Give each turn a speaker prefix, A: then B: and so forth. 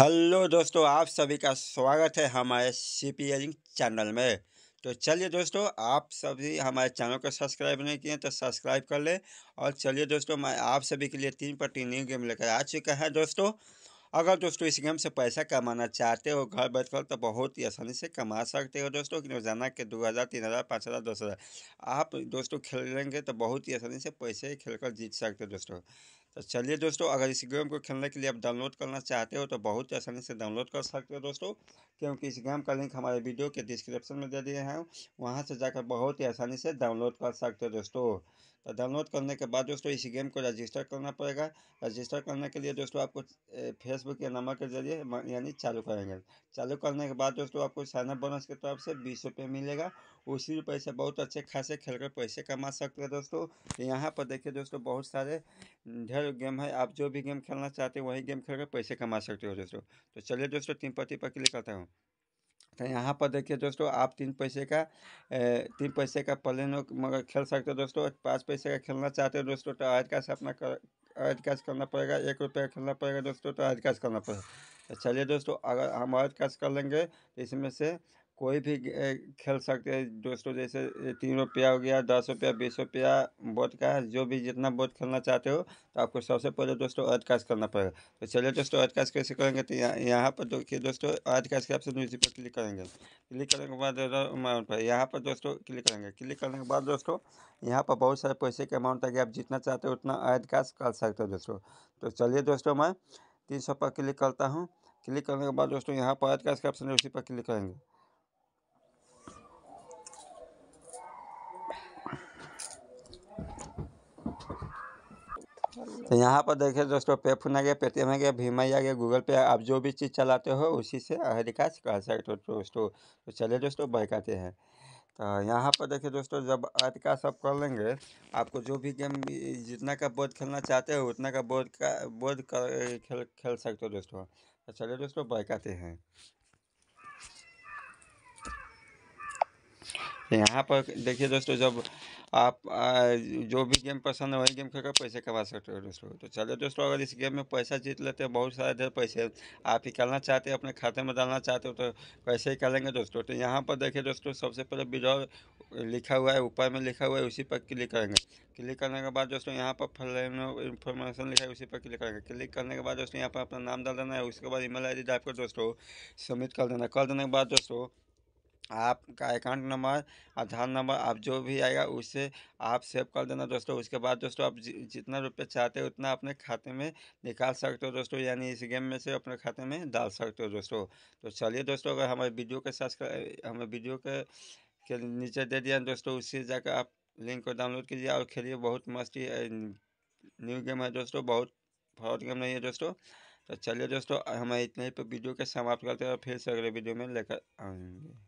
A: hello दोस्तों आप सभी का स्वागत है हमारे सी चैनल में तो चलिए दोस्तों आप सभी हमारे चैनल को सब्सक्राइब नहीं किए तो सब्सक्राइब कर ले और चलिए दोस्तों मैं आप सभी के लिए तीन पर तीन न्यू गेम लेकर आ चुका है दोस्तों अगर दोस्तों इस गेम से पैसा कमाना चाहते हो घर बैठकर तो बहुत ही आसानी से कमा सकते हो दोस्तों कि रोजाना के दो हज़ार तीन हज़ार पाँच हज़ार दस हज़ार आप दोस्तों खेलेंगे तो बहुत ही आसानी से पैसे खेल कर जीत सकते हो दोस्तों तो चलिए दोस्तों अगर इस गेम को खेलने के लिए आप डाउनलोड करना चाहते हो तो बहुत आसानी से डाउनलोड कर सकते हो दोस्तों क्योंकि इस गेम का लिंक हमारे वीडियो के डिस्क्रिप्शन में दे दिए हैं वहाँ से जाकर बहुत ही आसानी से डाउनलोड कर सकते हो दोस्तों तो डाउनलोड करने के बाद दोस्तों इस गेम को रजिस्टर करना पड़ेगा रजिस्टर करने के लिए दोस्तों आपको फेसबुक या नंबर के जरिए यानी चालू करेंगे चालू करने के बाद दोस्तों आपको साइनअप बोनस की तरफ से बीस रुपये मिलेगा उसी रुपये से बहुत अच्छे खासे खेल कर पैसे कमा सकते हैं दोस्तों यहाँ पर देखिए दोस्तों बहुत सारे ढेर गेम है आप जो भी गेम खेलना चाहते हो वही गेम खेल कर पैसे कमा सकते हो दोस्तों तो चलिए दोस्तों तीन पति पर क्लिक करता हूँ तो यहाँ पर देखिए दोस्तों आप तीन पैसे का तीन पैसे का प्लेन मगर खेल सकते हो दोस्तों पाँच पैसे का खेलना चाहते हो दोस्तों तो आज का अपना कर आज काश करना पड़ेगा एक रुपये का खेलना पड़ेगा दोस्तों तो आज काश करना पड़ेगा तो चलिए दोस्तों अगर हम आज काश कर लेंगे तो इसमें से कोई भी खेल सकते हैं दोस्तों जैसे तीन रुपया हो गया दस रुपया बीस रुपया बोट का जो भी जितना बोट खेलना चाहते हो तो आपको सबसे पहले दोस्तों अर्थ करना पड़ेगा तो चलिए दोस्तों अर्थ कैसे करेंगे तो यहाँ यहाँ पर देखिए दोस्तों अर्थ कास्ट के आपसे न्यूज पर क्लिक करेंगे क्लिक करने के बाद यहाँ पर दोस्तों क्लिक करेंगे क्लिक करने के बाद दोस्तों यहाँ पर बहुत सारे पैसे के अमाउंट आगे आप जितना चाहते हो उतना अर्थ कर सकते हो दोस्तों तो चलिए दोस्तों मैं तीन सौ पर क्लिक करता हूँ क्लिक करने के बाद दोस्तों यहाँ पर अर्थ कास्ट के ऑप्शन उसी पर क्लिक करेंगे तो यहाँ पर देखिए दोस्तों पे फोन आ गया पेटीएम आ गया भीम आई आ गया गूगल पे आप जो भी चीज़ चलाते हो उसी से रिकार्ज कर सकते हो दोस्तों तो चलिए दोस्तों बैक आते हैं तो यहाँ पर देखिए दोस्तों जब आज का सब कर लेंगे आपको जो भी गेम जितना का बोर्ड खेलना चाहते हो उतना का बोर्ड का बोर्ड खेल खेल सकते हो दोस्तों तो चलिए दोस्तों बैक आते हैं तो यहाँ पर देखिए दोस्तों जब आप आ, जो भी गेम पसंद है वही गेम खेलकर पैसे कमा सकते हो दोस्तों तो चलो दोस्तों अगर इस गेम में पैसा जीत लेते हैं बहुत सारे ढेर पैसे आप निकालना चाहते हैं अपने खाते में डालना चाहते हो तो कैसे निकालेंगे दोस्तों तो यहाँ पर देखिए दोस्तों सबसे पहले विड्रॉ लिखा हुआ है ऊपर में लिखा हुआ है उसी पर क्लिक करेंगे क्लिक करने के बाद दोस्तों यहाँ पर फल इन्फॉर्मेशन लिखा है उसी पर क्लिक करेंगे क्लिक करने के बाद दोस्तों यहाँ पर अपना नाम डाल देना है उसके बाद ईमेल आई डी डाल कर दोस्तों सबमिट कर देना कर देने के बाद दोस्तों आपका अकाउंट नंबर आधार नंबर आप जो भी आएगा उसे आप सेव कर देना दोस्तों उसके बाद दोस्तों आप जितना रुपये चाहते हो उतना अपने खाते में निकाल सकते हो दोस्तों यानी इस गेम में से अपने खाते में डाल सकते हो दोस्तों तो चलिए दोस्तों अगर हमारे वीडियो के साथ हमें वीडियो के, के नीचे दे दिया दोस्तों उससे जाकर आप लिंक को डाउनलोड कीजिए और खेलिए बहुत मस्ती न्यू गेम है दोस्तों बहुत फ्रॉड गेम नहीं है दोस्तों तो चलिए दोस्तों हमें इतने ही पर वीडियो के समाप्त करते हैं और फिर से अगले वीडियो में लेकर आएंगे